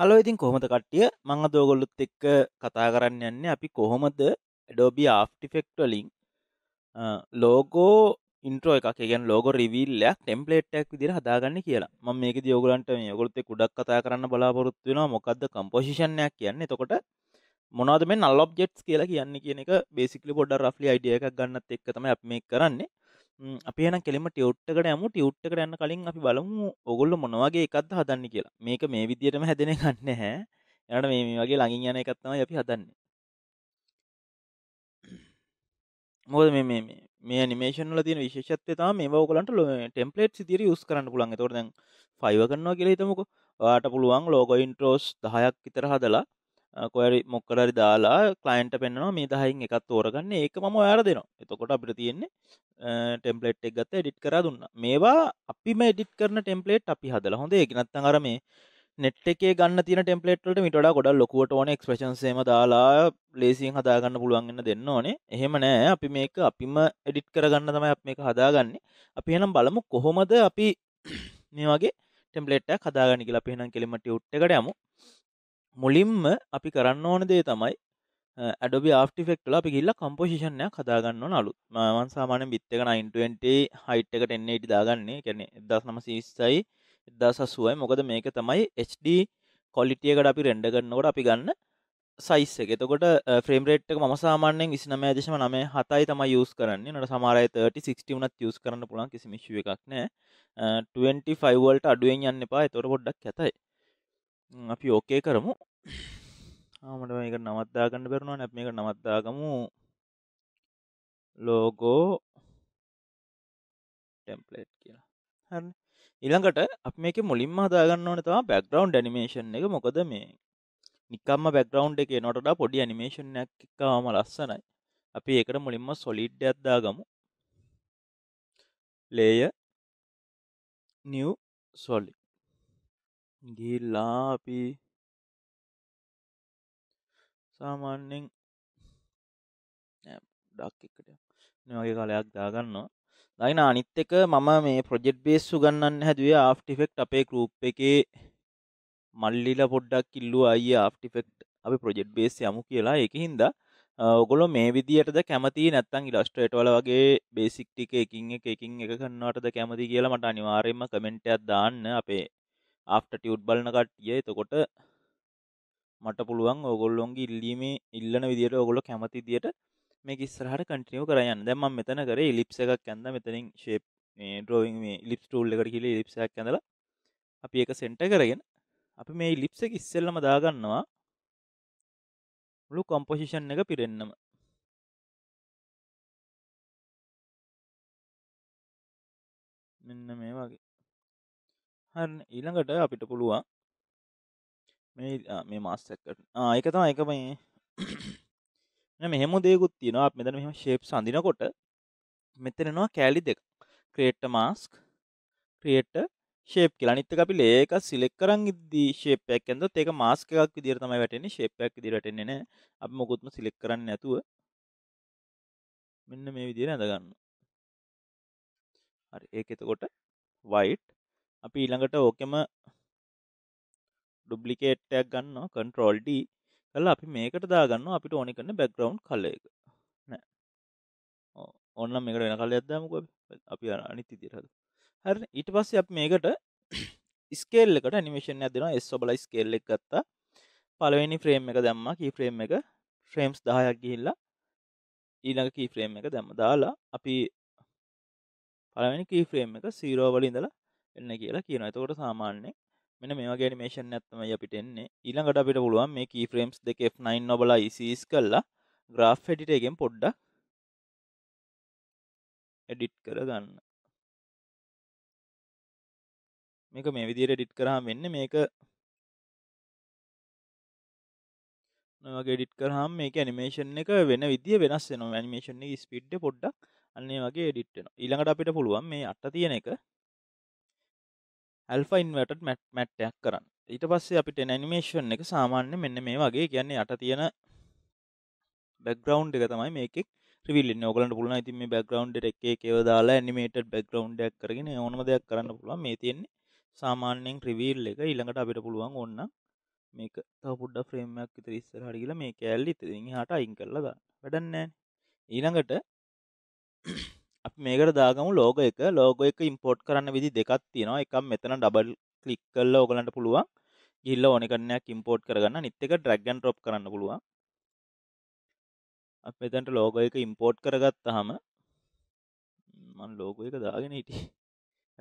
Hello ඉතින් කොහොමද කට්ටිය මං දෝගොල්ලුත් එක්ක කතා කරන්න යන්න අපි කොහොමද ඩෝබි ආෆ්ටිෆෙක්ටලින් ලෝගෝ ඉන්ට්‍රෝ එක ගැන් ලෝග රිවිල්ලයක් ටෙම්පලේට්ක් විදිර හදාගන්න කියලා ම මේක දියෝගලන්ට මේ ගොලත කුඩක් කතා කරන්න බලාපොරොත්තු වෙන මොකක්ද කම්පෝෂණයක් කියන්නේ එතකොට මොනාද මේ නල්ලොබ්ජෙට්ස් කියලා කියන්න කියන එක බේසිකලි පොඩ රෆ්ලි අයිඩිය එකක් ගන්නත් එක්කතම ඇ මේ කරන්නේ අපේන කෙම ටියුට්කට යමු ටියුට්කට යන්න කලින් අපි බලමු ඔගොල්ල මොනවගේ එකත් හදන්න කියලා මේක මේ විදියටම හැදෙන ගන්න හැ එනට මේ වගේ ලඟින් යන එකත්තම අපි හදන්නේ මොද මේ මේ මේ නිමේෂන්ල තින විශේෂත්ය තම මේ ඔකලට ලො ටෙම්පලේට් සිදිර යුස් කරන්න පුළන් තොරදැන් ෆයිව කරන්නවා කියලා හිතමක වාට පුළුවන් ලෝගොයින්ට්‍රෝස් දහයක් ඉතර හදලා කොරි මොක්කරරි දාලා කලයින්ට පෙන්නවා මේ දහයින් එකත් තෝරගන්න ඒක ම යාර දෙනවා එතකොට අපිට තියෙන්නේ ටෙම්පලේට් එක් ගත්ත ඩිට් කර දුන්න මේවා අපිම ඩිට් කරන ටෙම්පලේට් අපි හදලා හොඳ ඒගනත්තන් අර මේ නෙට් එකේ ගන්න තින ටෙම්පලේට්ට මිටඩ ගොඩල් ලොකුවට ඕන එක්ස්පේන්සේම දාලා ලේසින් හදාගන්න පුළුවන්ගන්න දෙන්න ඕනේ එහෙම නෑ අපි මේක අපිම එඩිට් කරගන්න තමයි අප මේක හදාගන්නේ අපි එනම් බලමු කොහොමද අපි මේ වගේ ටෙම්පලේට්ට හදාගනිකල පිහෙනම් කෙලිමට උට්ට එකට යමු මුලින්ම අපි කරන්න ඕන දේ තමයි ඇඩබ ආෆටිෆෙක්ටල අපි ගිල්ල කම්පෝෂණයක් හදාගන්න නලු මවන් සාමාන බිත්තක 920 හයිට් එකට එන්නේ ඉටි දාගන්නේ කැනෙ එදස් නම සිස්සයි එදසසුවයි මොකද මේක තමයි HD කොලිටියකට අපි රෙන්ඩ කරන්නකොට අපි ගන්න සයිස් එක එතකොට ෆ්‍රම් රේට් ම සාමාන්‍යෙන් ඉස්නම දේශම නම හතයි තම යස් කරන්න නට සමාරය 30 නත් යස් කරන්න පුලන් කිසිමිශ්ුව එකක් නෑ 25වල්ට අඩුවෙන් යන්න එපා තොර පොඩ්ඩක් ඇතයි අපි ඕකේ කරමු මට මේක නවත්දාගන්න බැරුණා නැත් මේක නවත්දාගමු ලෝගෝ ටෙම්පලේට් කියලා හරි ඉළඟට අප මේක මුලින්ම හදාගන්න ඕන තම බැක්ග්‍රවන්් නිමේෂන් එක මොකද මේ නිකම්ම බැක්ග්‍රවන්් එක නොට පොඩි නිමේෂණයක් එකම ලස්සනයි අපි ඒකට මුලින්ම සොලිඩ් අද්දාගමු ලේය නිව් සොලි ගිල්ලා අපි සාමාන්‍යෙන් ඩක් එකට වගේ කාලයක් දාගන්නවා දයින අනිත් එක මම මේ ප්‍රජෙට් බේස්සු ගන්න හැදුවේ ආෆ්ටිෆෙක්් අපේ කරූප් එකේ මල්ලිල පොඩ්ඩක් කිල්ලු අයි ආෆ්ටිෆෙක්් අපි ප්‍රජෙට් බේස් යමු කියලා එක හින්ද ඔගොලො මේ විදිටද කැමති නැත්තන් ඉලස්ට්‍රේට වල වගේ බේසික්ටික එකින් එක එකින් එක කන්නවටද කැමති කියලා මට අනිවාරයම කමෙන්ටයක් දාන්න අපේ ආෆ්ට ටියුට් බලන කට්ටිය එතකොට මට පුළුවන් ඔගොල්ලොන්ගේ ඉල්ලීමේ ඉල්ලන විදිට ඔගොල කැමති දිට මේ ඉස්සරහට කටියෝ කරයන්න දැම මෙතන කර ලිප්ස එකක් ඇඳ මෙතනින් ශේප් ඩෝවින් මේ ලිප් ටූල්ල එකට කියල ලිප්සයක් ඇඳල අපි එක සෙන්ට කරගෙන අපි මේ ලිප්ස ඉස්සෙල්ලම දාගන්නවා ලු කොම්පොසිෂන් එක පිරෙන්න්නම මෙන්න මේ වගේ හන් ඊළඟට අපිට පුළුවන් මේ මේ මස්සක්කට ආයකතම එක මේ මෙහෙම දේකුත් තියෙනවා මෙතන මෙම ශේප් සඳනකොට මෙතනෙනවා කෑලි දෙක ක්‍රේට්ට මාස්ක් ක්‍රේට්ට ශේප් කියලා නිත්ත අපි ලේක සිලෙක් කරන් ඉදී ශේපයක් ඇද ඒක මාස්ක එකක් විදිරතමයි වැටෙන ශේපයක් දිරටෙන්නේ නෑ අප මොකුත්ම සිලෙක් කරන්න ඇතුව මෙන්න මේ විදිර ඇඳගන්න හරි ඒක එතකොට වයිට් අපි ඊළඟට ඕකෙම ඩුබ්ලිකේට්ටයක් ගන්න කන්ට්‍රෝල්ඩ කල අපි මේකට දාගන්න අපිට ඕනි කරන්න බැක්ග්‍රවන්් කල එක ඔන්න මේකට වෙන කල ඇදදාමක අපි අනි තිදිරහද හරි ඊට පස්ස අප මේකට ස්කේල්ලකට නිමේෂන් ඇදෙන ස්බලයි ස්කේල්ල එක ගත්තා පලවෙනි ෆ්‍රේම් එක දැම්ම කී ෆ්‍රේම් එක ෆ්‍රේම්ස් දාහයක් ගිහිල්ලා ඊළඟ කී ෆ්‍රේම් එක දැම්ම දාලා අපි පලවෙනි කී ෆ්‍රේම් එක සීරෝවල ඉඳලා එන්න කියලා කියන එතකොට සාමාන්‍ය මෙන මේවාගේ නිමේෂන් ඇත්තම අපිට එන්නේ ඊළඟට අපිට පුළුවන් මේ කී ෆ්‍රේම්ස් දෙක F9 නොබලා ඉසිස් කරලා ග්‍රාෆ් එඩිටර් එකෙන් පොඩ්ඩක් එඩිට් කරගන්න මේක මේ විදිහට එඩිට් කරාම වෙන්නේ මේක වගේ ඩිට් කරහම් මේක ඇනිමේෂන් එක වෙන විදිිය වෙනස් වෙන ඇනිමේෂන් එක ස්පිඩ්ඩ පොඩ්ඩක් අන්නේ වගේ ඩිට්න ඊළඟට අපිට පුළුවන් මේ අට තියෙන එක ඇල්ෆා ඉන්වටඩ් මැට් මැට්ටයක් කරන්න ඊට පස්සේ අපිට නැනිමේෂන් එක සාමාන්‍ය මෙන්න මේ වගේ කියන්නේ යට තියෙන බැග්‍රවන්් එක තමයි මේක ්‍රවිල් නෝගලට පුලන ඉතින් මේ බැග්‍රවන්් එක එකව දාලා නිමේට බැග්‍රවන්්ඩක් කරගෙන ඕනම දෙයක් කරන්න පුළුවන් මේ තියෙන්නේ සාමාන්‍යයෙන් ්‍රවිල් එක ඊළඟට අපිට පුළුවන් ඔන්න මේක තවපුඩ්ඩ ෆ්‍රේම්මයක් ඉතර ඉස්සර හරිගල මේ කෑල්ලි ඉතිරි හට අයින් කරලද වැඩන්නෑ ඊළඟට අප මේකට දාගමු ලෝග එක ලෝග එක ඉම්පෝට් කරන්න විදි දෙකක් තියෙනවා එකක් මෙතන ඩබල් කලික් කල්ල ඔගලන්ට පුළුවන් ගිල්ල ඕනිකරණයක් ඉම්පෝට් කරගන්න නිත්තක ඩ්‍රැග්ගන් ටොප් කරන්න පුළුවන් අප මෙතැන්ට ලෝග එක ඉම්පෝට් කරගත්ත හම මන් ලෝග එක දාගෙන හිටි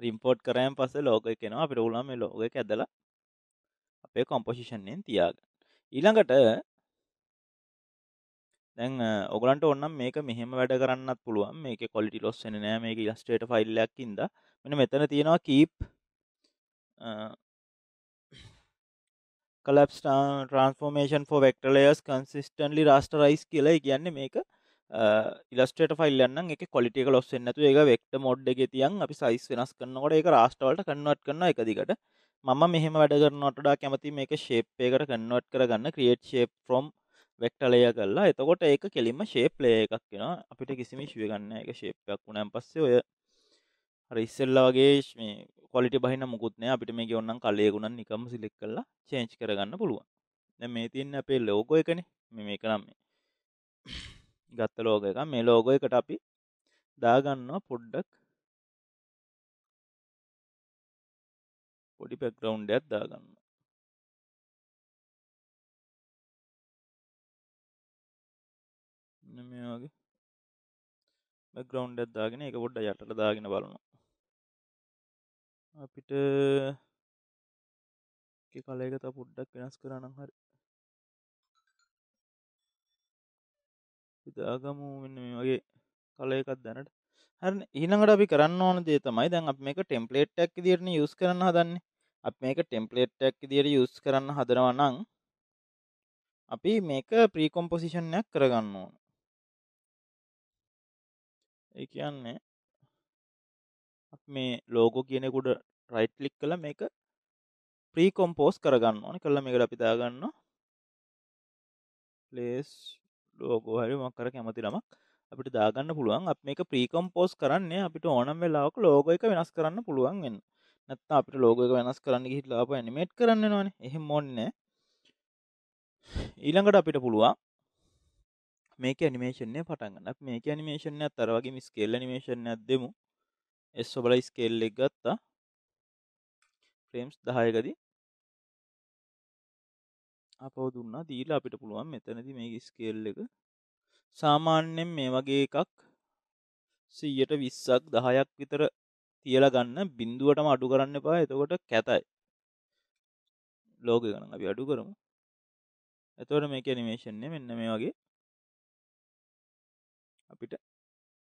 රිම්පෝට් කරයම් පස ලෝක එකෙනවා අපිට උලම ලෝග එක ඇදලා අපේ කොම්පොසිෂන්යෙන් තියාග ඊළඟට දැන් ඔගලන්ට ඔන්නම් මේක මෙහෙම වැඩ කරන්නත් පුළුවන් මේක කොලිටි ලොස්සන නෑ මේක ලස්ටේට ෆයිල්ලයක්කින්ද මෙන මෙතන තියෙනවා කීප් කලප්ස් ට්‍රන්ස්ෆෝර්මේෂන් ෝ වෙක්ටලයස් කන්සිස්ටන්ලි රස්ටරයිස් කියලා කියන්නේ මේක ඉලස්ටේට ෆල්ලන්න එක කොලිටික ලොස්සෙන්න්නතු ඒ වෙක්ට මොඩ් එක තියන් අපි සයිස් වෙනස් කන්නකොට ඒ රස්ටවලට කන්නවත් කන්න එකදිකට මම මෙහෙම වැඩ කරනොටඩා කැමති මේක ශේප්පයකට කන්නවත් කරගන්න ක්‍රියට් ශේප් ්‍රෝම් වෙක්ටලය කරලා එතකොට ඒක කෙලින්ම ශේප්ලය එකක් වෙන අපිට කිසිම ශුව ගන්න එක ශේපයක් වුණන් පස්සේ ඔය රිස්සල්ලා වගේ මේ කොලිට බහින මුකුත්නය අපිට මේ ඔන්නන් කලයගුණන් නිකම සිලෙක් කරලා චේන්ච් කරගන්න පුළුවන් දැ මේ තියන්න අපේ ලෝකෝ එකන මේ කරම් ගත්ත ලෝක එක මේ ලෝගෝ එකට අපි දාගන්නවා පොඩ්ඩක් පොඩි පැක්ග්‍රවන්් ඇත් දාගන්න මෙන්න මේ වගේ බැග්‍රවන්් ඇත්දාගෙන එක පොඩ්ඩ යටට දාගෙන බලනවා අපිට කලයකත පුඩ්ඩක් වෙනස් කරනම් හරි ඉතාගමු මෙන්න මේ වගේ කලයකත් දැනට හරි ඉනඟට අපි කරන්න ඕන දේ තමයි දැන් අප මේක ටෙම්පලේට් ඇක් දිරන යුස් කරන්න හදන්න අප මේක ටෙම්පලේට් ඇක් දිර යුස් කරන්න හදරවනං අපි මේක ප්‍රීකොම්පොසිෂන්යක් කරගන්න ඕන ඒ කියන්නේ මේ ලෝගෝ කියනෙකුඩ රයිට් ලික් කළ මේක ප්‍රීකොම්පෝස් කරගන්න ඕන කල්ල මේකට අපිතාගන්න ලේස් ලෝගෝ හරි මක්කර කැමති ළමක් අපිට දාගන්න පුළුවන් අප මේක ප්‍රීකොම්පෝස් කරන්නේ අපිට ඕනම් වෙලාවක ලෝගෝ එක වෙනස් කරන්න පුළුවන් වෙන්න නැත්ත අපිට ලෝගක වෙනස් කරන්න හිටලාප ඇනිමේට් කරන්න නොන එහෙම මොන්න ඊළඟට අපිට පුළුවන් මේක නිමේෂණය පටන්ගන්නක් මේක නිමේෂණය අතරවගේ මිස්කෙල්ල නිමේෂණයක් දෙමු එස් ඔබල ස්කෙල්ලෙක් ගත්තා ෆ්‍රේම්ස් දහයකදී අපව දුන්නා දීලා අපිට පුළුවන් මෙතනති මේ ස්කෙල් එක සාමාන්‍යෙන් මේ වගේ එකක් සීයට විස්සක් දහයක් විතර තියල ගන්න බින්දුවටම අඩු කරන්න එපා එතකොට කැතයි ලෝක ගන අපි අඩු කරමු එතවට මේක නිමේෂන්නේ මෙන්න මේ වගේ අපිට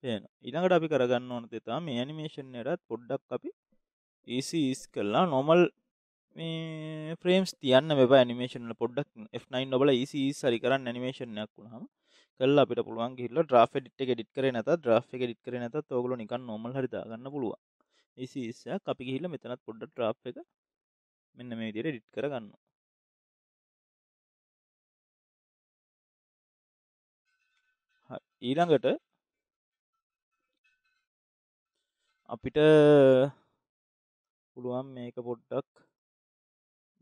පේන ඉළඟට අපි කරගන්න ඕන තෙතා මේ ඇනිමේෂන් යටත් පොඩ්ඩක් අපි ඒසිස් කරලා නොමල් ෆ්‍රේම්ස් තියන්න මෙ නිමේෂන පොඩ්ඩක් F9 ඔබල සරි කරන්න නිමේෂණයක් වුණහම කල්ලා අපිට පුළුවන් ගහිල්ල ්‍රාෆ ඩිට් එක ඩිට් කර නත ්‍රාෆ් එක ඩිට් කර නත ඔගල නික නොමල් හරිතාගන්න පුළුවන් ඒසිසයක් අපි ගහිල්ල මෙතනත් පොඩ්ඩ ්‍රා් එක මෙන්න මේ දිර ඩිට් කරගන්න ඊළඟට අපිට පුළුවන් මේක පොඩ්ඩක්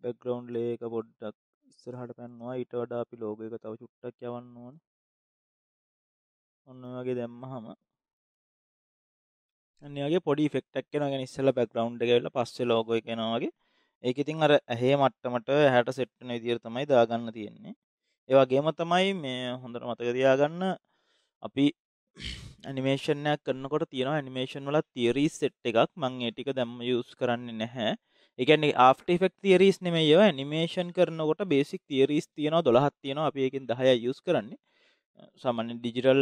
බැක්ග්‍රවන්් ලේක පොඩ්ඩක් ඉස්සරහට පැන්නවා ඊට වඩා අපි ලෝග එක තව චුට්ටක් යවන්න ඕන ඔන්න වගේ දැම්ම හම අන්නගේ පොඩි ෆෙක්ටක් කෙන ගෙනස්සල බැක්ග්‍රවන්් එකවෙල පස්සේ ලෝගෝ කෙනවාගේ ඒක ඉතින් අර ඇහේ මට්ටමට හැට සෙට්න ඉදිර තමයි දාගන්න තියෙන්නේ ඒවාගේම තමයි මේ හොඳට මතකදයාගන්න අපි ඇනිමේෂණයක් කරනකොට තියෙන ඇනිමේෂන් වල තිරී සෙට් එකක් මං ඒටික දැම්ම යස් කරන්නේ නැහැ එකන්නේ ආෆටිෆෙක් තිරරිස් නෙමේ යව ඇනිමේෂන් කරනකොට බේසික් තිරරිස් තියෙනවා දොළහත් තියෙනවා අප එකින් දහය යස් කරන්නේ සාමන්‍ය ඩිජිටල්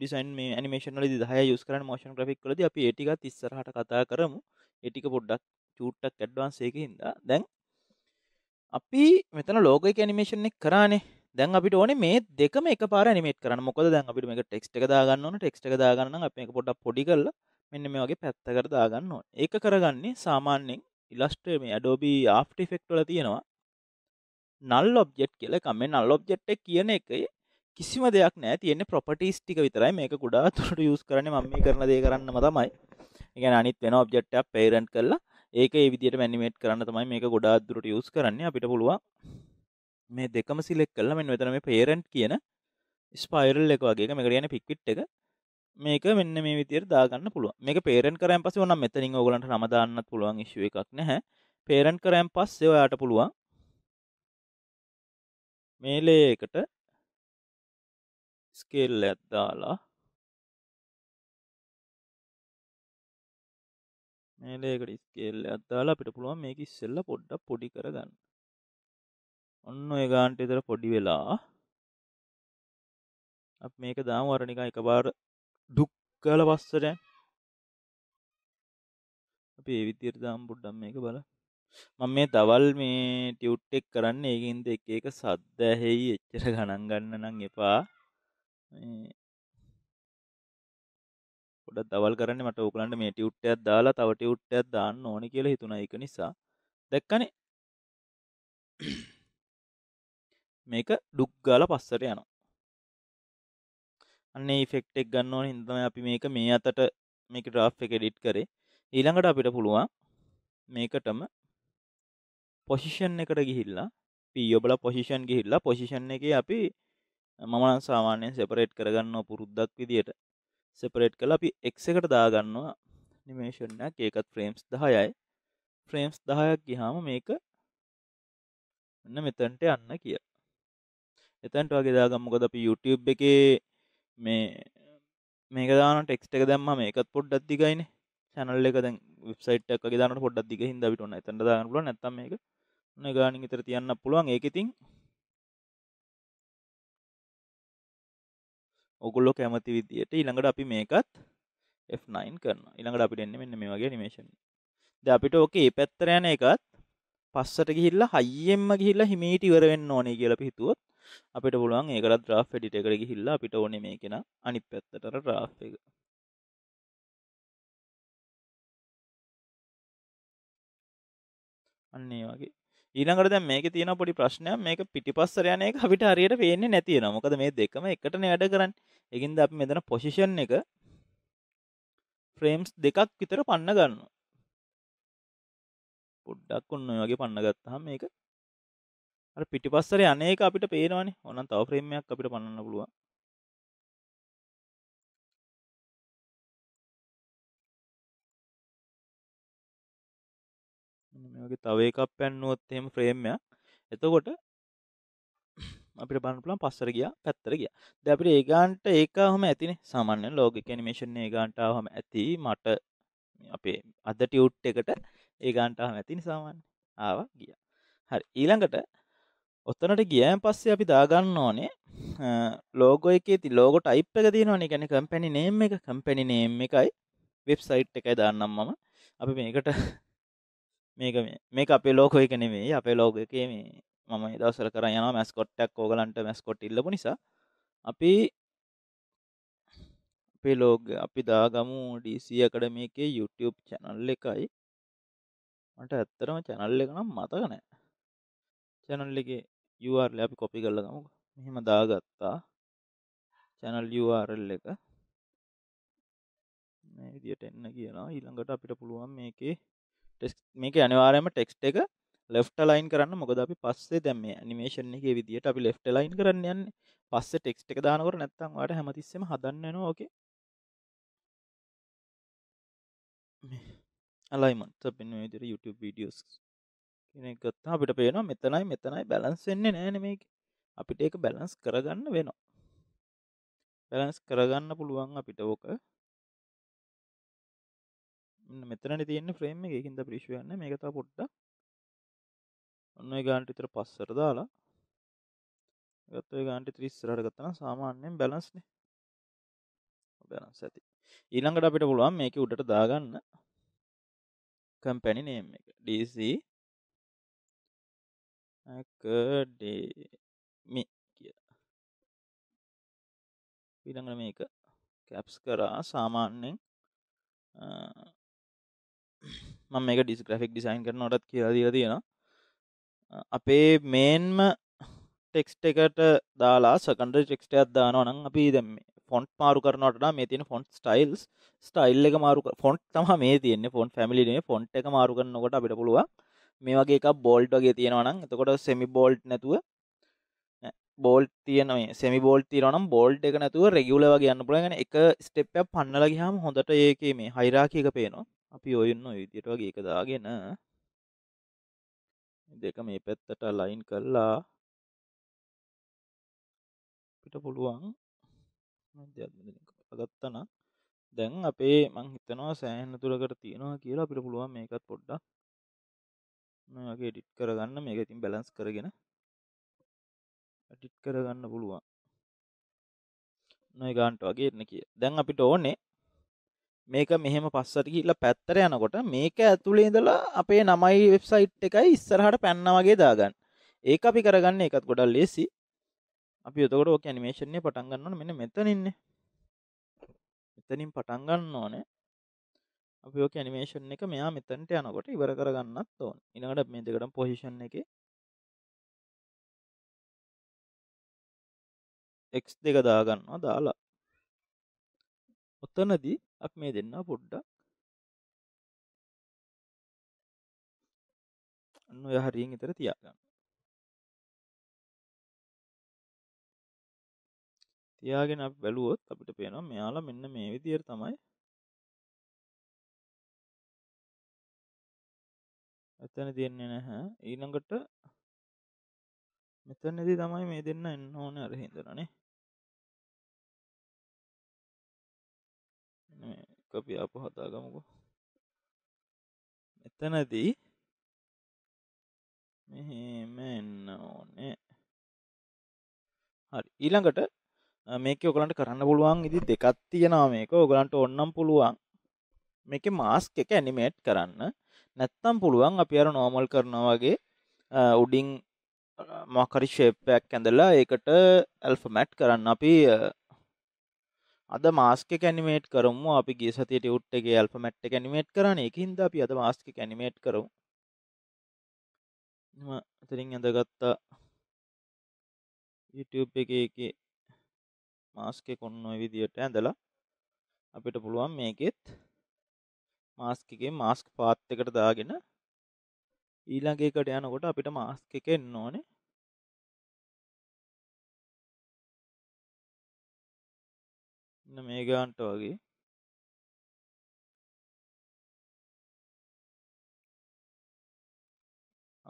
ඩිසන් මේ නිමේෂනල දහ යස් කරන මෝෂන් ්‍රික් කලද අප ඒටික තිස්සරහට කතා කරමු ඒටික පොඩ්ඩක් චූට්ටක් ඇඩ්වාන්සේක හින්දා දැන් අපි මෙතන ලෝක ඇනිමේෂණ කරානේ දැන් අපිට ඕනේ මේ දෙකම එකපාර animate කරන්න. මොකද දැන් අපිට මේක text එක දාගන්න ඕන. text එක දාගන්න නම් අපි මේක පොඩ්ඩක් පොඩි කරලා මෙන්න මේ වගේ පැත්තකට දාගන්න ඕන. ඒක කරගන්නේ සාමාන්‍යයෙන් Illustrator මේ Adobe After Effects වල තියෙනවා null object කියලා එකක්. මේ null object එක කියන එකේ කිසිම දෙයක් නෑ තියෙන්නේ ප්‍රොපටීස් ටික විතරයි මේක ගොඩා තුරට යූස් කරන්නේ මම මේ කරන දේ කරන්නම තමයි. ඒ කියන්නේ අනිත් වෙන ඔබ්ජෙක්ට් එකක් පේරන්ට් කරලා ඒක ඒ විදිහට ඇනිමේට් කරන්න තමයි මේක ගොඩාක් දුරට යූස් කරන්නේ අපිට පුළුවන් මේ දෙකම සිලෙක් කල්ලා මෙන් වෙතන මේ පේරන්ට් කියන ස්පයිරල් එක වගේ මේක කියන පික්විට් එක මේක මෙන්න මේ විදියට දාගන්න පුළුවන් මේක පේරන්ට් කරයන් පස්සේ ඕනම් මෙතනින් ඕගලන්ට නම දාන්නත් පුළුවන් ඉෂුව එකක් නැහැ පේරන්ට් කරයන් පස්සේ ඔයාට පුළුවන් මේ ලේ එකට ස්කේල් එකක් දාලා මේ ලේකට ස්කේල් එකක් දාලා අපිට පුළුවන් මේක ඉස්සෙල්ලා පොඩ්ඩක් පොඩි කරගන්න ඔන්න ඔය ගාන්ට එතර පොඩි වෙලා අප මේක දාම වරණිකා එකබාර දුක් කල පස්සර අපේ විතිර දාම් පුඩ්ඩම් මේක බල මම මේ තවල් මේ ටියුට්ටෙක් කරන්න ඒකින්ද එක එක සද්ද ඇහෙයි එච්චර ගණන් ගන්න නම් එපා ගොඩ දවල් කරන්න මට ඕකලන්ට මේ ටියුට්ටයක් දාලා තව ටියුට්ටයක් දාන්න ඕන කියලා හිතුණ එක නිසා දැක්කනේ මේක ඩුක්ගාල පස්සට යනවා අන්නේ ෆෙක්ටෙක් ගන්නවන හිදම අපි මේක මේ අතට මේක ්‍රාෆ් එක ඩිට් කරේ ඊළඟට අපිට පුළුවන් මේකටම පොසිෂන් එකට ගිහිල්ලා පියෝබල පොසිෂන් ගිහිල්ලා පොසිෂන් එක අපි මමන සාමාන්‍යයෙන් සෙපරේට් කරගන්න පුරුද්දක් විදියට සෙපරේට් කළ අපි එක් එකට දාගන්නවා නිමේෂණයක් ඒකත් ෆ්‍රේම්ස් දහයයි ෆ්‍රේම්ස් දහයක් ගිහාම මේක එන්න මෙතන්ට යන්න කියලා එතැන්ට වගේ දාගම්මකද අපි YouTube එකේ මේ මේක දාන ටෙක්ස්ට එක දැම්ම මේකත් පොඩ් අත්තිකයින චැනල් එක දැ වෙබ්සයිට් එක දාන පොඩ් අත්තික හිදවිටන තැට දානල නැත්තම එක ගානින් ඉතර තියන්න පුළුවන් ඒකඉතින් ඔගුල්ලො කැමති විදියට ඉළඟට අපි මේකත් F9 කරන ඉළඟට අපිට එන්න මෙන්න මේ වගේ නිමේෂන් ද අපිට ඕකේ පැත්තරයන එකත් පස්සට ගිහිල්ලා හයිියෙන්ම ගිහිල්ලා හිමීට ඉවරවෙන්න ඕනේ කියලපි හිතුවත් අපිට පුළුවන් ඒකට ්‍රා් ඩිට එකට ගිහිල්ලා අපිට ඕන මේ කෙන අනි පැත්තට රා් එක අන්නේ වගේ ඊනකට මේක තියෙන පොඩි ප්‍රශ්නය මේක පිටිපස්සරයන එක අපිට හරියට පේන්නේ නැතියෙන මොකද මේ දෙකම එකට වැඩ කරන්න එකින්ද අප මෙතන පොසිෂන් එක ෆ්‍රේම්ස් දෙකක් විතර පන්න ගන්න පොඩ්ඩක් ඔන්න වගේ පන්න ගත්තහම මේක අර පිටිපස්සර අනේක අපිට පේනවානේ ඕනන් තව ප්‍රේමයක් අපිට පණන්න පුළුවන් මේගේ තව එකක් පැන්නුවොත් එහෙම ෆ්‍රේම්යක් එතකොට අපිට බලන්න පුළුවන් පස්සර ගියා පැත්තර ගියා. දැන් අපිට ඒ ගානට ඒක ඔහම ඇතිනේ. සාමාන්‍යයෙන් ලෝගික ඇනිමේෂන් ඒ ගානට ආවම ඇති මට අපේ අද ටියුට් එකට ඒ ගානට ආවම ඇතිනේ සාමාන්‍යයෙන්. ආවා ගියා. හරි ඊළඟට ඔත්තනට ගියන් පස්සේ අපි දාගන්න ඕනේ ලෝගෝ එක ති ලෝග ටයිප් එක තියෙනවානි ගැන කම්පැනි නේම් එක කම්පැනි නේම් එකයි වෙබ්සයිට් එකයි දාන්නම් මම අපි මේකට මේක මේ අපේ ලෝකෝ එක නෙමේ අපේ ලෝග එක මේ මම දවසර කර යන මැස්කොට්ටක් ඕගලන්ට මැස්කොට් ඉල්ලපු නිසා අපි අපේ ලෝග අපි දාගමු ඩීසි අකඩ මේකේ YouTube චැනල් එකයි මට ඇත්තරම චැනල් එක නම් මතකනෑ චැනල්ලගේ URL අපි කොපි කරල ගමුක මෙහෙම දාගත්තා චැනල් URL එක විදියට එන්න කියලා ඊළඟට අපිට පුළුවන් මේකේ ටෙස් මේක අනිවාරයම ටෙක්ස්ට එක ලෙෆ්ට ලයින් කරන්න මොකද අපි පස්සේ දැම නිමේෂණ එක විදිට අපි ලෙෆ්ට ලයින් කරන්න යන්න පස්සේ ටෙක්ස්ට එක දානකට නැත්තම් වාට හැමතිස්සම හදන්නනවා ඕකේ අලයිමන්ත පෙන්ව විදිර YouTube වීඩියෝස් කෙනෙක් ගත්තා අපිට පේනවා මෙතනයි මෙතනයි බැලන්ස් වෙන්නේ නෑන මේ අපිට ඒක බැලන්ස් කරගන්න වෙනවා බැලන්ස් කරගන්න පුළුවන් අපිට ඕක මෙතන තියන්න ෆ්‍රේම් එකකින්ද ප්‍රිශ්වයන්න මේ එකතා පොට්ට ඔන්න ගාන්ට ඉතර පස්සර දාලා ගත්ව ගාන්ට ත්‍රිස්සරට ගත්තන සාමාන්‍යයෙන් බැලන්ස්නේ බැලන්ස් ඇති ඊළඟට අපිට පුළුවන් මේක උඩට දාගන්න කම්පැනි නේම් එක ඩීසී ඇකඩේමි කිය පිළඟට මේක කැප්ස් කරා සාමාන්‍යෙන් මම මේක ඩිස්ග්‍රෆික් ඩිසයින් කරන නොටත් කියලදිය තියෙන අපේ මේන්ම ටෙක්ස්ට එකට දාලා සකන්ඩ චෙක්ස්ට අත්දාන නම් අපි දැම ෆොන්ට් මාරු කරනට මේ තියෙන ෆොන්ට් ස්ටයිල්ස් ස්ටයිල් එක මාරු ෆොන්ට් තම මේ තියන්නේ ෆොන්් ැමිලිේ ෆොන්ට් එක මාරු කරනකොට අපිට පුළුවන් මේ වගේ එකක් බෝල්ට් වගේ තියෙනවනම් එතකොට සෙමි බෝල්ට් නැතුව බෝල්් තියන සෙමි බෝල් තිරනම් බෝල්් එක නැතුව රෙගුලව ගන්න පුළගෙන එක ස්ටෙප්ය පන්නල ගහම හොඳට ඒක මේ හයිරාකික පේනවා අපි ඔයන්න විදිට වගේ එක දාගෙන දෙක මේ පැත්තට ලයින් කල්ලා පිට පුළුවන් ගත්තන දැන් අපේ මං හිතනවා සෑහන තුළකට තියෙනවා කියලා පිට පුළුවන් මේකත් පොඩ්ඩක් මේගේ ඩිට් කරගන්න මේක ඉතින් බැලන්ස් කරගෙන ඩිට් කරගන්න පුළුවන් නොයි ගාන්ට වගේ එන්න කිය දැන් අපිට ඕනේ මේක මෙහෙම පස්සට කියලා පැත්තර යනකොට මේක ඇතුළේ ඉඳලා අපේ නමයි වෙබ්සයිට් එකයි ඉස්සරහට පැන්න වගේ දාගන්න ඒක අපි කරගන්න එකත් ගොඩල් ලේසි අපි එතකොට ඕක ඇනිමේෂණය පටන්ගන්නන මෙන මෙතනින්නේ මෙතනින් පටන්ගන්න ඕනේ අපි ෝක ඇනිමේෂන් එක මෙයා මෙතැන්ට යනකොට ඉවර කරගන්නත් ඕන් ඉනකට මේ දෙකට පොහිෂන් එක එක් දෙක දාගන්නවා දාලා ඔත්තනදී අප මේ දෙන්න පොඩ්ඩක් අන්න ඔය හරියෙන් ඉතර තියාගන්න තියාගෙන අප බැලුවොත් අපිට පේනවා මෙයාලා මෙන්න මේ විදියට තමයි එතන තියෙන්නේ නැහැ ඊළඟට මෙතනදී තමයි මේ දෙන්න එන්න ඕන අර හිඳරනේ කපි අප හතාගමකු එතනදී මෙහෙම එන්න ඕනේ හරි ඊළඟට මේක ඔගලන්ට කරන්න පුළුවන් ඉදි දෙකත් තියෙනවා මේක ඔගලන්ට ඔන්නම් පුළුවන් මේක මාස්ක එක ඇනිමේට් කරන්න නැත්තම් පුළුවන් අපි අර නෝමල් කරනවා වගේ උඩින් මොකරි ශේපයක් ඇඳලා ඒකට ඇල්ෆමැට් කරන්න අපි අද මාස්ක කැනිමේට් කරමු අපි ගේ සතියට උට්ටගේ ඇල්පමැට් කැනිමේට් කරන එකහින්ද අපි අද මාස්ක කැනිමේට් කරු අතරින් ඇඳගත්තා YouTube එක එක මාස්ක කොන්න විදියට ඇඳලා අපිට පුළුවන් මේකෙත් මාස්ක එකේ මාස්ක් පාත් එකට දාගෙන ඊළඟේකට යනකොට අපිට මාස්ක එක එන්න ඕනේ ඉන්න මේ ගාන්ට වගේ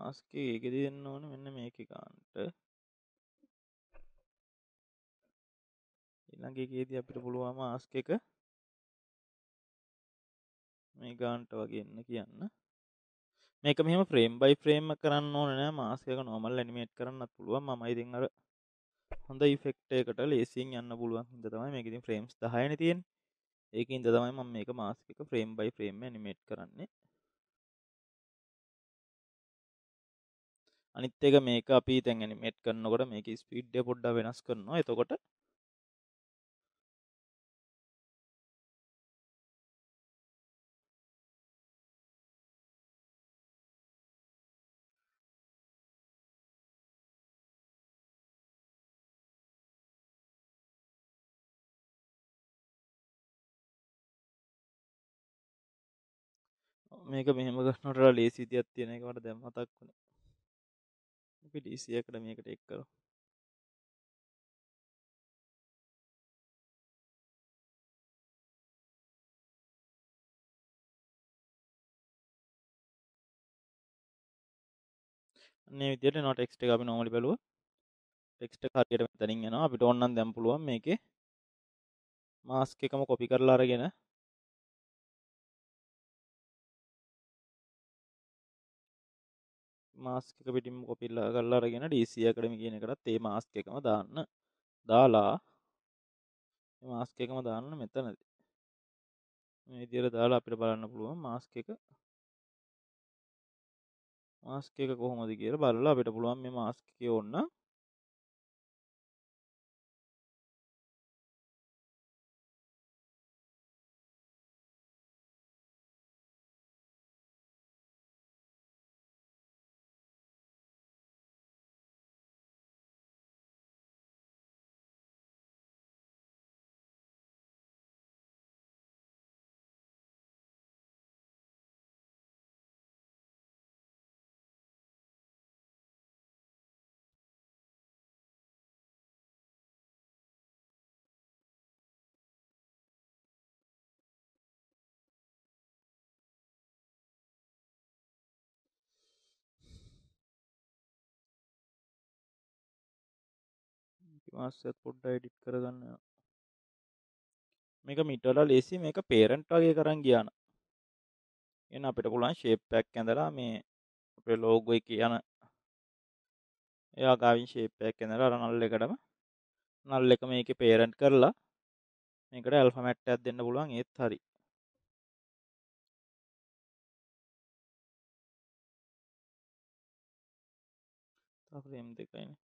ආස්කේ ඒකෙදි දෙන්න ඕන මෙන්න මේක ගාන්ට ඊළඟ එකේදී අපිට පුළුවන් ආස්ක එක මේ ගාන්ට වගේන්න කියන්න මේක මෙම ප්‍රේම් බයි ප්‍රේම කරන්න ඕනෑ මාසයක නොමල් ඇනිමේට් කරන්න පුළුවන් මයිදිංහර හොඳ ඉෆෙක්ටේකට ලේසින් යන්න පුළුවන් හිද තමයි මේකිතින් ෆ්‍රේම්ස් දහයන තියෙන් ඒක ඉද තමයි මම මේක මාසික ෆ්‍රේම් බයි ෆ්‍රේම් නිමේට් කරන්නේ අනිත්තක මේක අපි තැන්ගනි මෙට් කරන්නකොට මේක ස්පීඩ්ඩ පොඩ්ඩ වෙනස් කරනවා එතකොට මේක මෙහම ගස්නොටලා ලේසි තියක් තියෙන එකට දැම් මතක් වුණ පිට ඉසියකට මේකට එක් කර විදිට නොටෙක්ස්ට අපි නොමලි බැලුව ටෙක්ස්ට කාරයට තැනින් ෙන අපිට ඔන්නන් දැම්පුලුව මේක මාස්ක එකම කොපි කරලාරගෙන මාස්ක පිටිම් කොපිල්ල කල්ලාරගෙන ඩීසිය කඩම කියන එකටත් ඒ මාස්ක එකම දාන්න දාලා මාස්ක එකම දාන්න මෙතනද ඉදිර දාලා අපිට බලන්න පුළුවන් මාස්ක එක මාස්ක එක කොහොමද කියර බලලා අපිට පුළුවන් මේ මාස්කය ඔන්න මාස්සයක් පොඩ්ඩ එඩිට් කරගන්න මේක මිටල ලෙසි මේක පේරන්ට් වගේ කරන්න ගියාන එන්න අපිට පුළුවන් ශේප්පයක් ඇඳලා මේ අපේ ලෝගෝ එක යන එයා ගාවින් ශේප්පයක් ඇඳලා අර නල් එකටම නල් එක මේක පේරන්ට් කරලා මේකට ඇල්ෆමැට් එකක් දෙන්න පුළුවන් ඒත් හරි ෆ්‍රේම් දෙකයිනේ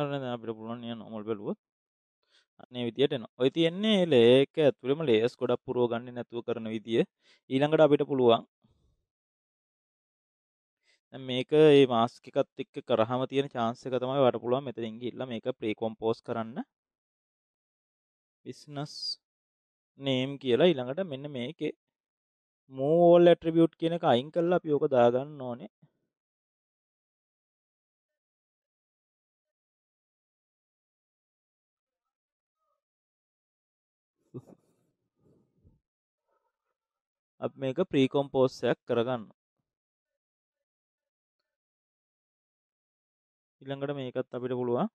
අරන අපිට පුළුවන් ය නොමල් බැලුවත් අනේ විදිටන ඔය තියෙන්නේ ලේක ඇතුළම ලේස් ගොඩක් පුරෝගන්න නැතුව කරන විදිිය ඊළඟට අපිට පුළුවන් මේක ඒ මාස්කිකත් එක්ක කරහම තියෙන චාන්සක තමයි වට පුළුවන් මෙතරින් ඉල්ල මේක ප්‍රේකොම්පෝස් කරන්න බිස්නස් නේම් කියලා ඊළඟට මෙන්න මේකේ මෝල් ඇට්‍රිබියුට් කියන එක අයින් කල්ලා අපි යෝක දාගන්න ඕනේ අප මේක ප්‍රීකොම්පෝස්සයක් කරගන්න ඉළඟට මේකත් අපිට පුළුවන්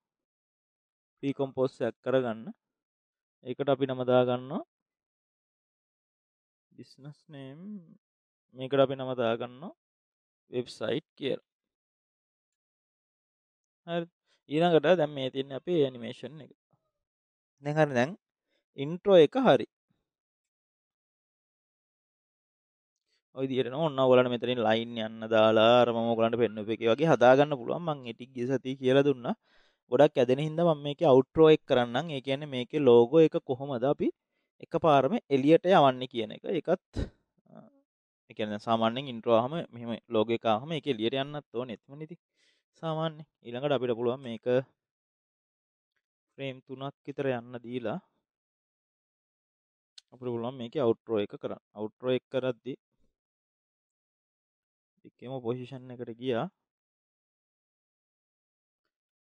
ප්‍රීකොම්පෝස්සයක් කරගන්න ඒකට අපි නමදාගන්න බිස්නස් නේම් මේකට අපි නමදාගන්න වෙබ්සයිට් කිය ඊළඟට දැම් මේ තියන්න අපේ ඇනිමේෂන් එක නැහර දැන් ඉන්ට්‍රෝ එක හරි ඔයිදිරන ඔන්න ඔලට මෙතරින් ලයින් යන්න දාලා රමෝගලට පෙන්න්න එක වගේ හදාගන්න පුළුවන් මං එටික්ගේ සති කියලා දුන්න ගොඩක් ඇදෙන හිද ම මේක අවුට්‍රෝයෙක් කරන්න ඒ කියන මේක ලෝගෝ එක කොහොමද අපි එක පාරම එලියට යවන්න කියන එක එකත් එකන සාමාන්‍යෙන් ඉන්ට්‍රහම මෙම ලෝගකාහම එක ලියට යන්නත් ඕ නැතිම නති සාමාන්‍ය ඊළඟට අපිට පුළුවන් මේක ෆ්‍රේම් තුනක් විතර යන්න දීලා අප පුළන් මේක අවුට්‍රෝ එක කරන්න අවුට්‍රෝ එක් කරද්දි එකම පොසිෂන් එකට ගියා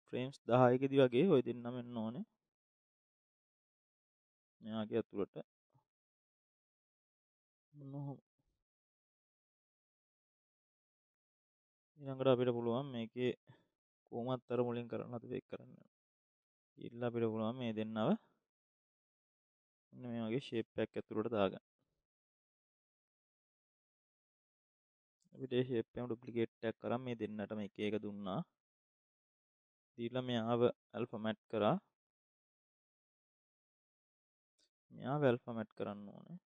ෆ්‍රේම්ස් දහයකෙදි වගේ ඔය දෙන්නම එන්න ඕන මෙයාගේ ඇතුළට නොහොම ඉඟට අපිට පුළුවන් මේකේ කෝමත් අර මුලින් කරන්න අතු දෙක් කරන්න ඉල්ලා පිට පුළුවන් මේ දෙන්නව මේ වගේ ශේප්පයක් ඇතුළට දාගන්න විඩේ ශේපයම ඩුපලිකේට්ටක් කරම් මේ දෙන්නටම එක එක දුන්නා දීල මෙයාාව ඇල්ෆමැට් කරා මෙයා වැල්ෆමැට් කරන්න ඕනේ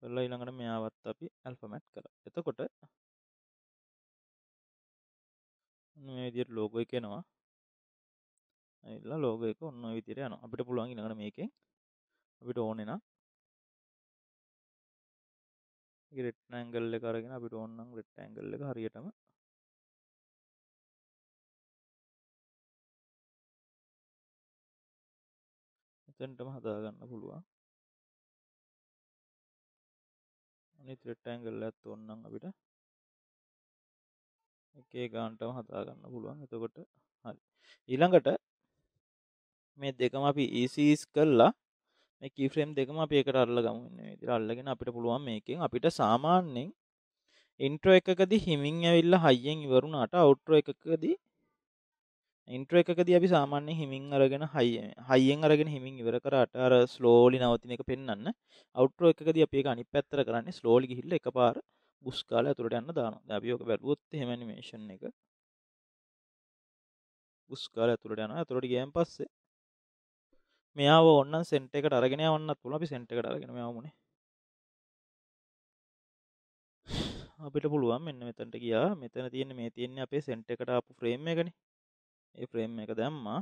කරලා ඉළඟට මෙයාවත් අපි ඇල්ෆමැට් කර එතකොට මේ විදියට ලෝග එකනවා ඇල්ලා ලෝග එක ඔන්න විදිර යන අපිට පුළුවන් ඉළඟට මේකෙන් අපිට ඕනෙනම් රෙට්න ඇංගල්ල කරගෙන අපිට ඔන්නම් රෙට් ඇංගල්ල හරියටම එතැන්ටම හදාගන්න පුළුවන් අනිත් රෙට් ඇංගල්ල ඇත් ඔන්නම් අපිට එකේ ගාන්ටම හදාගන්න පුළුවන් එතකොට හරි ඊළඟට මේ දෙකම අපි ඒසිස් e කල්ලා මේ කීෆ්‍රේම් දෙකම අපි එකට අල්ලගමු ඉන්නේ විදිහට අල්ලගෙන අපිට පුළුවන් මේකෙන් අපිට සාමාන්‍යයෙන් ඉන්ට්‍රෝ එකකදී හිමින් ඇවිල්ලා හයියෙන් ඉවරුණාට අවුට්‍රෝ එකකදී ඉන්ට්‍රෝ එකකදී අපි සාමාන්‍යයෙන් හිමින් අරගෙන හයියෙන් හයියෙන් අරගෙන හිමින් ඉවර කරාට අර ස්ලෝලි නවතින එක පෙන්වන්න අවුට්‍රෝ එකකදී අපි ඒක අනිත් පැත්තට කරන්නේ ස්ලෝලි ගිහිල්ලා එකපාර බුස් කාලා ඇතුළට යන්න දානවා. දැන් අපි ඔක බැලුවොත් එහෙම animation එක බුස් කාලා ඇතුළට යනවා. ඇතුළට ගියන් පස්සේ මෙයා ඔන්න සෙන්ට එකට අරගෙන ඔන්න තුළ අපි සෙන්ට එකට අරගෙන යමුණේ අපිට පුළුවන් මෙන්න මෙතැට ගියා මෙතන තියෙන මේ තියන්නේ අපේ සෙන්ට එකට අපපු ෆ්‍රේම් එකන ඒ ෆ්‍රේම් එක දැම්මා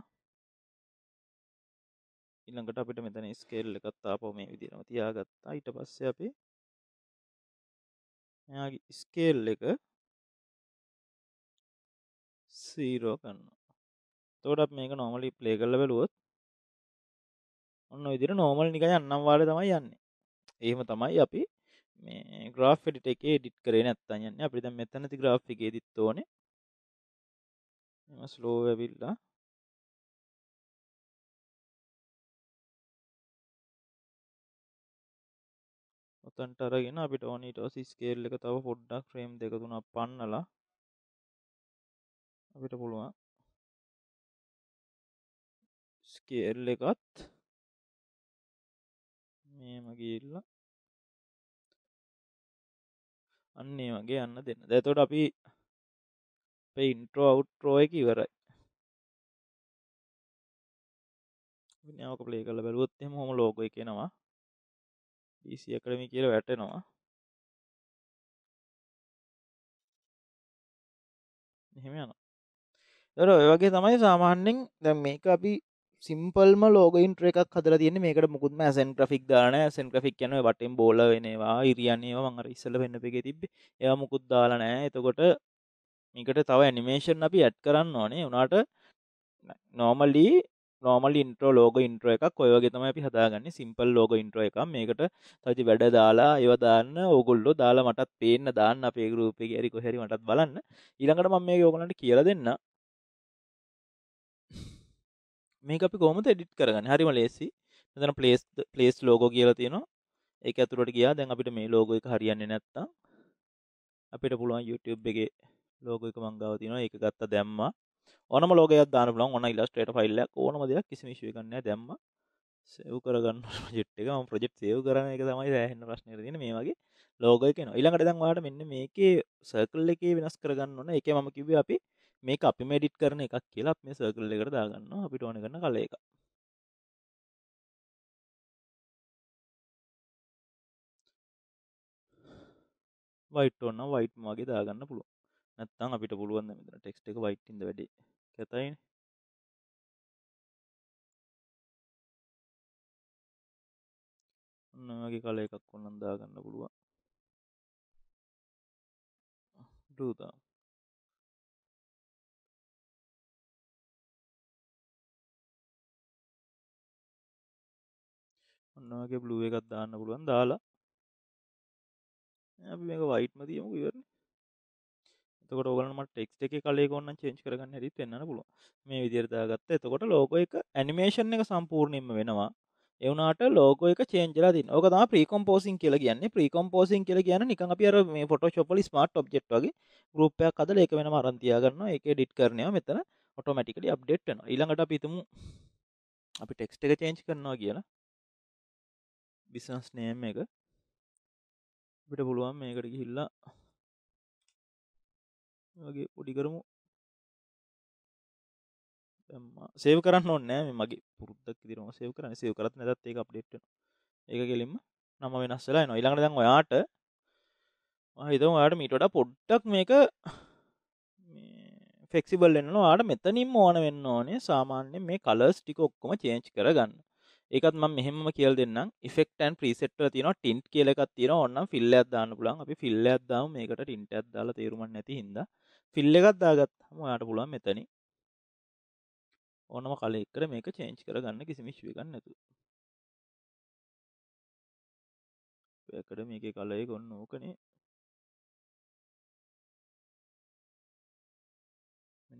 ඉල්ළඟට අපිට මෙතන ස්කේල් එකත්තා පො මේ විදිරම තියාගත්තා ඊට පස්ස අපි මෙයාගේ ස්කේල් එක සීරෝ කන්න තෝඩක් මේක නොමලි ප්ලේ කල්ල බැලුවොත් ඔන්න ඉදිර නෝමල් නික යන්නම් වාල තමයි යන්න එහෙම තමයි අපි මේ ග්‍රාෆ් ෙඩිට එක ඩිට් කරේ නැත්තන් යන්න අපිත මෙතනති ග්‍රාෆ් එකේ දිත් ඕන එම ස්ලෝ ඇවිල්ලා ඔතන්ට අරගෙන අපිට ඕනිට සිස්කේල් එක තව පොඩ්ඩක් ්‍රේම් දෙකතුුණක් පන්නලා අපිට පුළුවන් ස්කේල් එකත් මේම ගිල්ල අන්නේ වගේ යන්න දෙන්න දැතොට අපි ඉන්ට්‍රෝ අවුට්‍රෝ එක ඉවරයි නාවක පලේ කල බැලුවොත්තෙම හොම ලෝග එකනවා ඩීසිය කරමි කියල වැටෙනවා එහෙම යන දර ඔය වගේ තමයි සාමාන්‍යෙන් දැම් මේක අපි සිම්පල්ම ලෝගයින්ට්‍ර එකක් හදර තියන්නේ මේකට මුකුත්ම ඇසන් ්‍රික් දාන සන් ්‍රික් යන වටෙන් බෝල වෙනවා ඉරියන්නේවා මඟර ඉස්සල පෙන්න්නපික තිබ එයා මුකුත් දාලනෑ එතකොට මේකට තව ඇනිමේෂන් අපි ඇට් කරන්න ඕනේ වනාට normally normal intro logo intro එකක් ඔයවගේ තම අපි හදාගන්න සිම්පල් ලෝග ඉන්ට්‍ර එක මේකට තති වැඩ දාලා ඒවදාන්න ඕගොල්ලො දාලා මටත් පේන්න දාන්න අපේ ගරුපේ ඇරි කොහැරි මටත් බලන්න ඉළඟට මම මේ යෝගලට කියල දෙන්න මේක අපි කොමත එඩිට් කරගන්න හරිම ලේසි මෙතන පලේස් පලේස් ලෝගෝ කියලා තියෙනවා එක ඇතුරට ගියා දැන් අපිට මේ ලෝගෝ එක හරියන්න නැත්තම් අපිට පුළුවන් YouTube එක ලෝගෝ එක මංගාව තියෙනවා ඒක ගත්ත දැම්මා ඕනම ලෝගයක් දාන බලන් ඔන්න ඉලස්ට්‍රේට ෆයිල්ලයක් ඕනම දෙයක් කිසිම ඉෂුව ගන්න දැම්ම සෙව් කරගන්න ප්‍රජෙට් එක ප්‍රජෙක්් සෙව් කරන එක තමයි දැහන්න ප්‍රශ්නය තින මේ වගේ ලෝගය කියන ඉළඟට දැන්වාට මෙන්න මේකේ සර්කල් එකේ වෙනස් කරගන්න ඕන එක මම කිව අපි මේක අපි මඩිට් කරන එකක් කියලා මේ සර්කල් එකට දාගන්න අපිට ඕන කරන කල එක වයිට ඔන්න වයිට් මගේ දාගන්න පුළුව නැත්තම් අපිට පුළුවන් මෙතන ටෙක්ස්ට එක වයිට්ටින්ද වැඩි කැතයි ඔන්නගේ කල එකක් ඔන්නන් දාගන්න පුළුවන් දූතා ඔන්නගේ බ්ලුව එකත් දාන්න පුළුවන් දාලා අපි මේක වයිට්ම තියමු ඉවරණ එතකොට ඔගලමට ටෙක්ස් එක කලේ ඔන්න චේච් කරගන්න හැරිත් වෙන්න පුළුව මේ විදිරදාගත්ත එතකොට ලෝකෝ එක ඇනිමේෂන් එක සම්පූර්ණයෙන්ම වෙනවා එවනාට ලෝකෝ එක චේන්ජලා දින් ඕක තම ප්‍රීකොම්පෝසින් කියලා කියන්නේ ප්‍රීකොම්පෝසින් කියලා කියන නිකන් අපි අර මේ ෆොටෝෂොප් වල ස්මාර්ට් ඔබ්ජෙක්ට් වගේ ගෲප් එකක් හදලා ඒක වෙනම අරන් තියා ගන්නවා ඒක එඩිට් කරනවා මෙතන ඔටෝමැටිකලි අප්ඩේට් වෙනවා ඊළඟට අපි හිතමු අපි ටෙක්ස්ට් එක චේන්ජ් කරනවා කියලා බිසස් නෑම් එක අපිට පුළුවන් මේකට ගිහිල්ලා වගේ පොඩි කරමු සේව කරන්න ඕන්නෑ මගේ පුරද්දක් දිරම සේව කරන සේව කරත් නැත් ඒක අප්ඩේට් ඒක කෙලින්ම නම වෙනස්සලා නො ඉළඟ දන් ඔයාට හිතම යාට මීටට පොඩ්ඩක් මේක ෆෙක්සිබල් එන්න වාට මෙතනින් ඕන වෙන්න ඕනේ සාමාන්‍ය මේ කලස් ටික ඔක්කොම චේච් කරගන්න ඒකත් ම මෙහෙම කියල් දෙන්න ෆෙක්ටන් ප්‍රිසෙට්ට තින ටින්ට් කියලකත් තියෙන ඔන්න ෆිල්ල අදදාන්න පුලන් අපි ෆිල්ල අදදාව මේකට ටින්ට අදදාලා තේරුමන් නැති හිද ෆිල්ල එකත්දාගත් හම යාට පුළුවන් මෙතනි ඕනම කලෙක්කර මේක චේන්ච් කරගන්න කිසිමිශ්විකන්න නැතු එකට මේක කලය ගොන්න ඕකනේ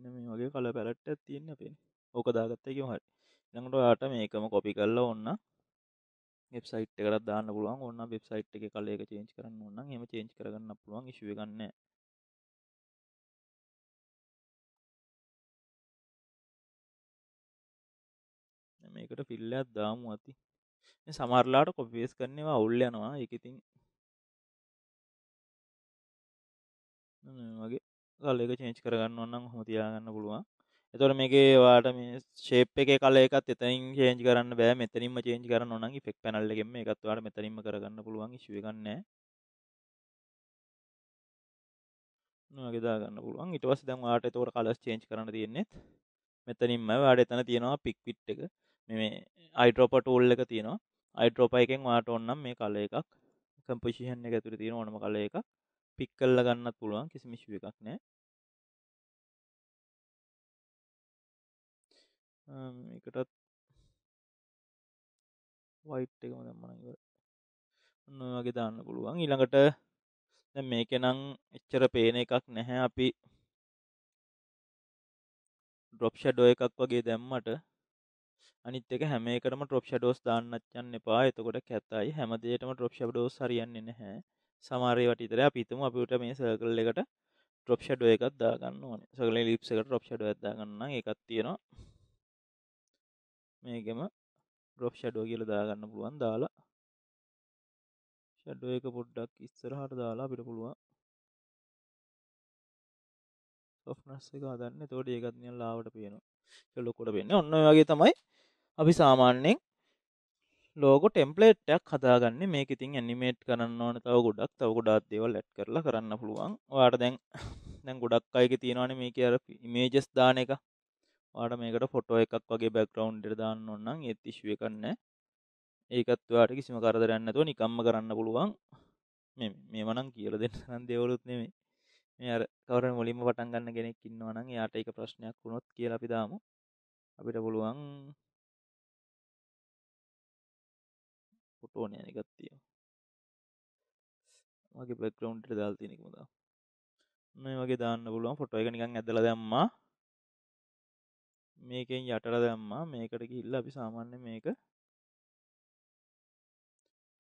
මෙන්න මේ වගේ කල පැරට්ට තියෙන්න්න පෙන ඕක දාගත්තයකම හට එනකට ඔයාට මේකම කොපි කරලා ඔන්න වෙබ්සයිට් එකට දාන්න පුළුවන් ඔන්න වෙබ්සයිට් එක කල එක චේන්ජ් කරන්න ඕන නම් එහෙම චේන්ජ් කරගන්න පුළුවන් ඉෂුව එකක් නැහැ මේකට පිල්ලයක් දාමු ඇති මේ සමහරලාට කොපි පේස් කරනවා අවුල් යනවා ඒක ඉතින් වගේ කල් එක චේන්ජ් කරගන්න ඕන නම් ඔහොම තියාගන්න පුළුවන් එතොට මේකේ වාට මේ ශේප් එක කල එකත් එතනින් චේන්ජ් කරන්න බෑ මෙතනින්ම චේන්ජ් කරන්න ඕන ෆෙක් පැනල්ලගෙම එකත්වාට මෙතනින්ම කරගන්න පුළුවන් ශිවගන්න නගෙදාගන්න පුළුවන් ඉටවස් දැම් වාට තෝට කලස් චේන්ච් කරන තියෙන්නේෙත් මෙතනින්ම වැඩ එතන තියෙනවා පික්විට් එක මේ අයිටෝපට ඔල්ල එක තියෙනවා අයිටෝපයිකෙන් වාට ඔන්නම් මේ කල එකක් කම්පිසිහන් එක තුර තියෙන ඕනම කල එකක් පික් කල්ල ගන්නත් පුළුවන් කිසිමිශුව එකක් නෑ එකටත් වයිට් එකම දම්මනග වගේ දාන්න පුළුවන් ඊළඟට මේක නං එච්චර පේන එකක් නැහැ අපි ඩොප් ෂඩෝ එකක් වගේ දැම්මට අනිත් එක හැමේකටම ටොප් ෂඩෝස් දාන්නච්චන්න එපා එතකොට කැතයි හැමදේටම ටොප් ෂඩෝ සරියන්නේ නැහැ සමාරය වටිතර අපිතුම අපිට මේ සර්කල් එකට ටොප් ෂඩෝ එකක් දාගන්න ඕන සකල ලිප්සක ටොප් ෂඩෝ ඇදාගන්න එකක් තියෙනවා මේකෙම ්‍රොප් ෂඩෝ කියල දාගන්න පුළුවන් දාලා ෂඩෝ එක පොඩ්ඩක් ඉස්සරහට දාලා පිට පුළුවන් සොෆ්නස් එක හදන්න තෝට ඒකත්නය ලාවට පියනවා ලොකොට වෙන්න ඔන්න වගේ තමයි අපි සාමාන්‍යෙන් ලෝග ටෙම්පලේට්ටක් හදාගන්න මේක ඉතින් ඇනිමේට් කරන්න ඕන තව ගොඩක් තව ගොඩාත් දේවල් ඇට් කරලා කරන්න පුළුවන් වාට දැන් දැන් ගොඩක් අයක තියෙනවාන මේක අර ඉමේජස් දාන එක ඔයාට මේකට ෆොටෝ එකක් වගේ බැක්ග්‍රවන්් දාන්න ඔන්නම් ඒත් ඉශ්ුව කන්න ඒකත්වාට කිසිම කරදරන්න තුව නිකම්ම කරන්න පුළුවන් මේ මනං කියල දෙන්න නන් දෙවලුත් නෙමේ මේ අර කවර මුලින්ම පටන් ගන්න කෙනෙක් ඉන්නවනම් යාට එක ප්‍රශ්නයක් වුණොත් කියලා අපි දාමු අපිට පුළුවන් ෆොටෝනය එකත්තිය මගේ බෙක්ග්‍රවන්්ට දාල් තිනෙකුදා මේ වගේ දාන්න පුළුවන් ෆොටෝ එක නිකන් ඇදල දැම්මා මේකෙන් යටට දැම්මා මේකට ඉල්ල අපි සාමාන්‍ය මේක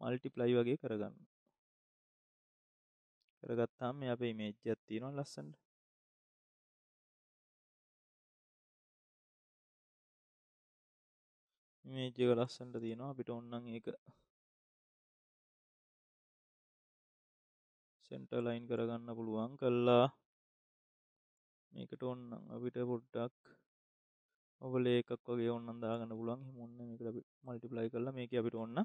මල්ටිප්ලයි වගේ කරගන්න කරගත්තාම අප මේජ්ජත් තියෙනවා ලස්සට මේජක ලස්සන්ට තියෙනවා අපිට ඔන්නන් ඒක සෙන්ට ලයින් කරගන්න පුළුවන් කල්ලා මේකට ඔන්නම් අපිට පොඩ්ඩක් ඔගොල ඒකක් වගේ ඔන්න දාගන්න පුළුවන් මුන්න එකට මල්ටිපලයි කරලා මේක අපිට ඔන්න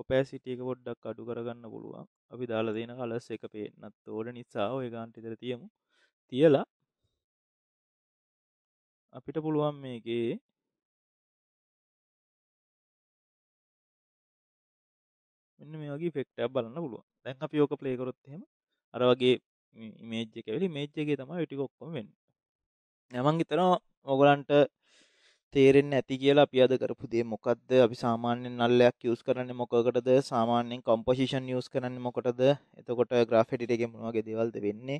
ඔපෑ සිටියක පොඩ්ඩක් අඩු කරගන්න පුළුවන් අපි දාලා දෙන කලස් එක පේනත් ඕඩ නිසා ඔය ගාන්ටිතර තියමු තියලා අපිට පුළුවන් මේකේ මෙන්න මේගේ ෆෙක්ට බලන්න පුළුවන් දැන් අපි යෝක ප්ලේකරොත් හෙම අර වගේ මේජ්ජකවලි මේජ්ජගේ තම ටිකොක්කොම වෙන්න නැමං හිතනවා ඔගලන්ට තේරෙන් ඇති කියලා පියද කරපු දේ මොකක්ද අපි සාමාන්‍යෙන් නල්ලයක් යස් කරන්න මොකකටද සාමාන්‍යෙන් කොම්පසිෂන් යස් කරන්න මොකටද එතකොට ග්‍රාෆිටිටගේ මොවාගේ දෙවල්ද වෙන්නේ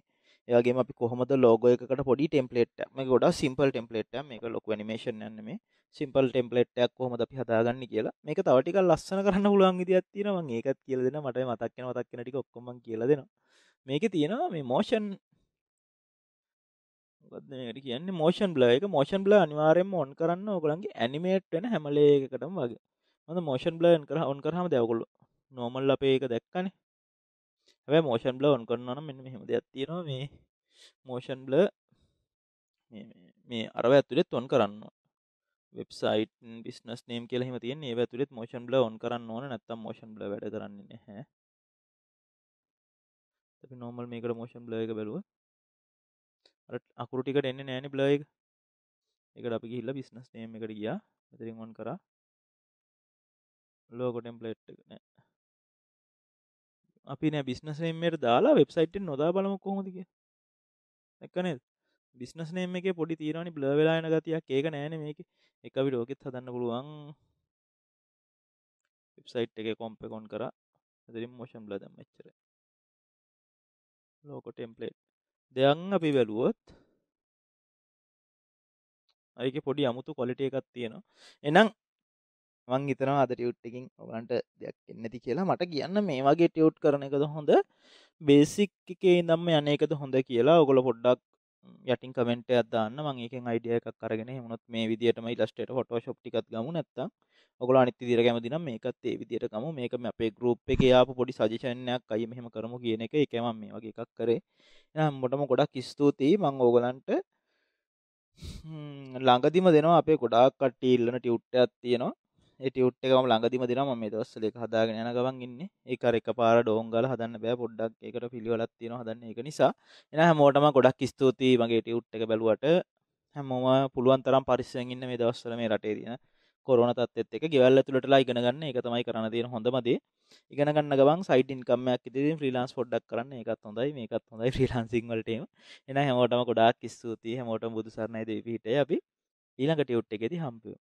ඒගේ අපි කොහොමද ලෝගෝ එකට පොඩි ටෙම්පලේට් මේ ගොඩ සිම්පල් ටෙම්පලේට් මේක ලොක නිමේෂන් යන්න මේ සිම්පල් ටෙම්පලේට්ක් කොහොමද අපි හදාගන්න කියලා මේක තවටික ලස්සන කරන්න පුළුවන් ඉදිත් තියෙනවා ඒකත් කියල දෙෙන මට මතක්කෙන මතක්කෙනටික ඔක්කොම කියල දෙෙනවා මේක තියෙනවා මේ මෝෂන් ට කියන්නේ මෝෂන් බ්ල එක මෝෂන් බ්ල අනිවාරයෙන් ඔොන් කරන්න ඕකළන්ගේ ඇනිමේට් වෙන හැමලේකටම වගේ මද මෝෂන් බ්ලන් කර ඔන් කරහම දැවකුළු නෝමල් අපේ එක දැක්කනේ හැබ මෝෂන් බ්ල ඔන් කරන්නන මෙ මෙහෙම දෙයක් තියෙනවා මේ මෝෂන් බ්ල මේ අරව ඇතුළෙත් ඔොන් කරන්න වෙබ්සයිට බිස්නස් නේම් කෙලෙම තිය ඒ ඇතුළෙත් මෝෂන් බ්ල ඔන් කරන්න ඕන නැත්තම් මෝෂන් බ්ල වැඩ කරන්නේ නැහැ අපි නෝමල් මේකට මෝෂන් බ්ල එක බැලුව අකුරු ටිකට එන්න නෑන බ්ල එක එකට අපි හිල්ල බිස්නස් නේම් එකට ගියා මෙතරින් ඔොන් කර ලෝකොටෙම් පලේට් එක නෑ අපි නෑ බිස්නස් නේම්මට දාලා වෙබ්සයිට් නොදා බලම කොහොමතික එකනේ බිස්නස් නේම් එක පොඩි තීරණනි බ්ල වෙලායන ගතියක් ඒක නෑන මේක එක විට ෝකෙත් හදන්න පුළුවන් වෙබ්සයිට් එක කොම්පකොන් කර ඇදරින් මෝෂම් බ්ල දම්මච්චර ලෝකො ටෙම්පලේට් දෙයන් අපි බැලුවොත් අයක පොඩි අමුතු කොලිට එකක් තියෙනවා එනම් මං හිතනවා අද ටියුට්ටකින් ඔබලන්ට දෙයක් එන්නති කියලා මට කියන්න මේ වගේ ටියුට් කරන එකද හොඳ බේසික් එකේ ඉදම්ම යන එකද හොඳ කියලා ඔගොල පොඩ්ඩක් යටින් කමෙන්ට අදන්න මංඒක අයිඩිය එකක් කරගෙන මුණොත් මේ විදිටම ලස්ටේට ොටෝ ශොප්ටිකත් ගමු නැත්තම් ඔගොල අනිති දිර කැමති නම් මේකත් ඒ විදියට කම මේක මේ අපේ ගරුප් එක යාපු පොඩි සජේෂණයක් අය මෙහෙම කරමු කියන එක එකම මේ වගේ එකක් කරේ එනම් මොටම ගොඩක් ස්තුතියි මං ඕගලන්ට ළඟදිම දෙනවා අපේ ගොඩාක් කට්ටි ඉල්ලන ටියුට්ටයක් තියෙනවා ඒ ටියුට් එකම ළඟදිම දෙනවා මම මේ දවස්වල ඒක හදාගෙන යන ගමන් ඉන්නේ ඒක අර එකපාර ඩෝන් ගාලා හදන්න බෑ පොඩ්ඩක් ඒකට පිළිවෙලක් තියෙනවා හදන්න ඒක නිසා එන හැමෝටම ගොඩක් ස්තුතියි මගේ ටියුට් එක බැලුවට හැමෝම පුළුවන් තරම් පරිස්සයෙන් ඉන්න මේ දවස්වල මේ රටේ තියෙන කොරන තත්ත් එක ගෙවල් ඇතුළටලා ඉගෙනගන්න එක තමයි කරන තියෙන හොඳමදේ ඉගෙනගන්න ගවන් සයිටන් කමයක් ඉදිරි ්‍රීලාන්ස් පොඩ්ඩක් කරන්න එකත් හොඳයි මේකත් හොඳයි ්‍රීලාන්සිං වලටම එන හැමෝටම ගොඩාක් ස්තුතියි හැමෝට බුදුසරණයිද පිහිට අපි ඊළඟට යුට් එකෙති හම්පියෝ